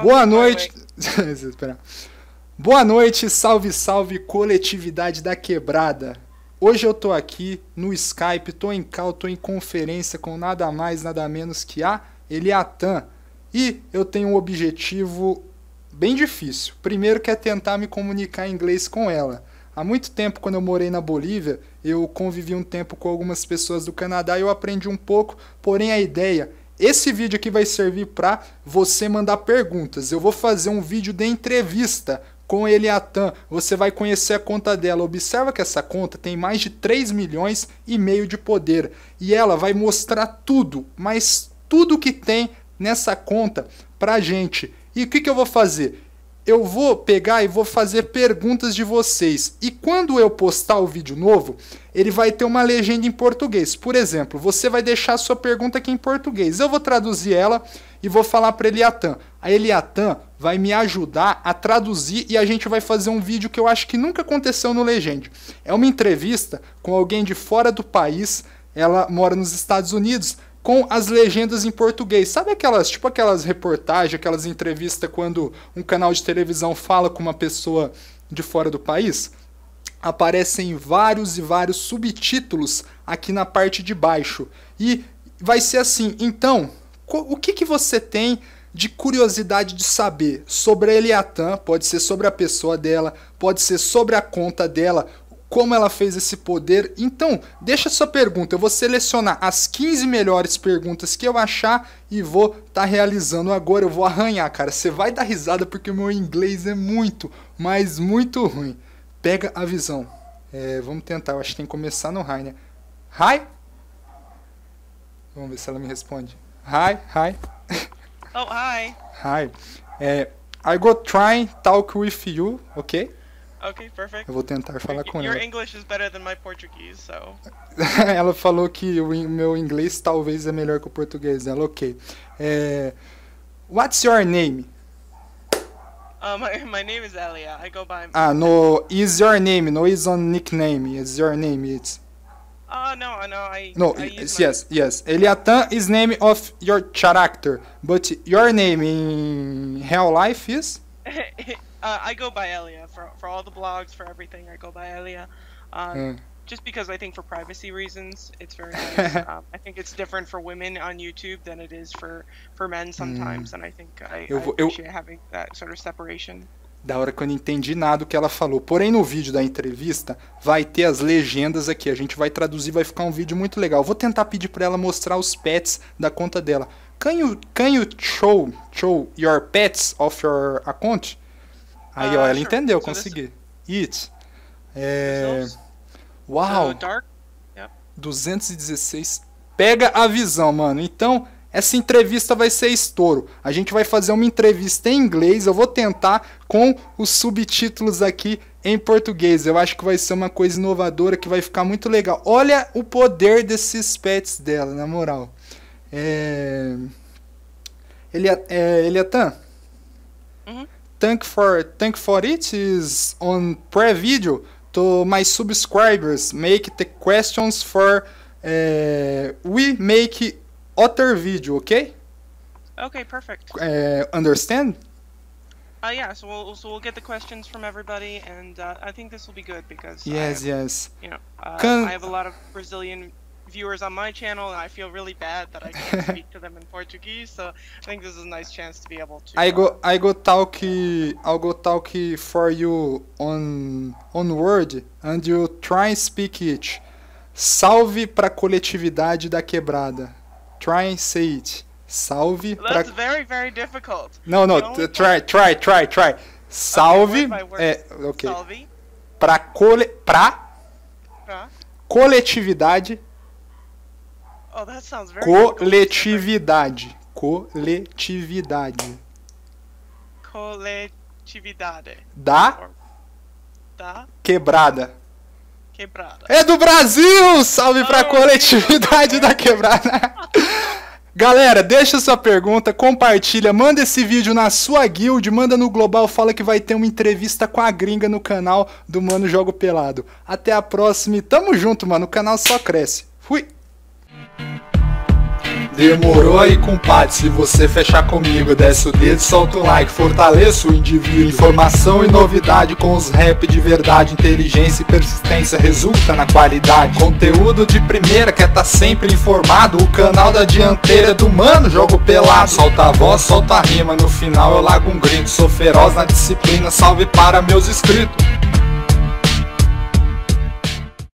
Boa noite. Boa noite, salve, salve coletividade da quebrada. Hoje eu tô aqui no Skype, tô em cal, tô em conferência com nada mais, nada menos que a Eliatan. E eu tenho um objetivo bem difícil. Primeiro que é tentar me comunicar em inglês com ela. Há muito tempo, quando eu morei na Bolívia, eu convivi um tempo com algumas pessoas do Canadá e eu aprendi um pouco, porém a ideia esse vídeo aqui vai servir para você mandar perguntas. Eu vou fazer um vídeo de entrevista com Eliatan. Você vai conhecer a conta dela. Observa que essa conta tem mais de 3 milhões e meio de poder. E ela vai mostrar tudo, mas tudo que tem nessa conta pra gente. E o que, que eu vou fazer? eu vou pegar e vou fazer perguntas de vocês. E quando eu postar o vídeo novo, ele vai ter uma legenda em português. Por exemplo, você vai deixar a sua pergunta aqui em português. Eu vou traduzir ela e vou falar para Eliatan. A Eliatan vai me ajudar a traduzir e a gente vai fazer um vídeo que eu acho que nunca aconteceu no Legend. É uma entrevista com alguém de fora do país. Ela mora nos Estados Unidos, com as legendas em português. Sabe aquelas, tipo aquelas reportagens, aquelas entrevistas quando um canal de televisão fala com uma pessoa de fora do país? Aparecem vários e vários subtítulos aqui na parte de baixo. E vai ser assim, então, o que, que você tem de curiosidade de saber sobre a Eliatã, pode ser sobre a pessoa dela, pode ser sobre a conta dela, como ela fez esse poder. Então, deixa sua pergunta. Eu vou selecionar as 15 melhores perguntas que eu achar e vou tá realizando agora. Eu vou arranhar, cara. Você vai dar risada porque o meu inglês é muito, mas muito ruim. Pega a visão. É, vamos tentar. Eu acho que tem que começar no hi, né? Hi? Vamos ver se ela me responde. Hi, hi. Oh, hi. Hi. É, I go try talk with you, ok? Okay, perfect. Eu vou tentar falar com Your ela. English is better than my Portuguese, so. ela falou que o meu inglês talvez é melhor que o português Ela, Ok. É... What's your name? Uh, my, my name is Elia. I go by. Ah, no. Is your name? No, is on nickname. Is your name? It's. Uh, no, no, I. No, I yes, my... yes, yes. Eliatan is name of your character, but your name in real life is. uh, I go by Elia for for all the blogs for everything. I go by Elia, um, mm. just because I think for privacy reasons it's very nice. um, I think it's different for women on YouTube than it is for for men hmm. sometimes, mm. and I think I, eu, I appreciate eu... having that sort of separation. Da hora que eu não entendi nada do que ela falou. Porém, no vídeo da entrevista, vai ter as legendas aqui. A gente vai traduzir, vai ficar um vídeo muito legal. Vou tentar pedir para ela mostrar os pets da conta dela. Can you, can you show, show your pets of your account? Aí, ah, ó, ela entendeu, consegui. It. É... Uau! 216. Ah, Pega a visão, mano. Então, essa entrevista vai ser estouro. A gente vai fazer uma entrevista em inglês. Eu vou tentar com os subtítulos aqui em português. Eu acho que vai ser uma coisa inovadora que vai ficar muito legal. Olha o poder desses pets dela, na moral. É... Eliatan? É... Uhum thank for thank for it is on pre-video to my subscribers make the questions for uh, we make other video okay okay perfect uh, understand uh, yeah so we'll, so we'll get the questions from everybody and uh, i think this will be good because yes have, yes you know uh, Can... i have a lot of brazilian viewers on my channel, and I feel really bad that I can't speak to them in Portuguese. So I think this is a nice chance to be able to. I uh, go, I go talk, I go talk for you on on Word, and you try speak it. Salve pra coletividade da quebrada. Try and say it. Salve pra... That's very, very difficult. Não, não, try, try, try, try. Salve. Okay, É, ok. Salve. Pra cole... Pra... pra coletividade Oh, that sounds very coletividade. Coletividade. Coletividade. Da? Da? Quebrada. Quebrada. É do Brasil! Salve oh, pra coletividade da quebrada. Galera, deixa sua pergunta, compartilha, manda esse vídeo na sua guild, manda no Global, fala que vai ter uma entrevista com a gringa no canal do Mano Jogo Pelado. Até a próxima e tamo junto, mano. O canal só cresce. Fui! Demorou aí, compadre, se você fechar comigo Desce o dedo, solta o like, fortaleça o indivíduo Informação e novidade com os rap de verdade Inteligência e persistência resulta na qualidade Conteúdo de primeira, quer tá sempre informado O canal da dianteira é do mano, jogo pelado Solta a voz, solta a rima, no final eu lago um grito Sou feroz na disciplina, salve para meus inscritos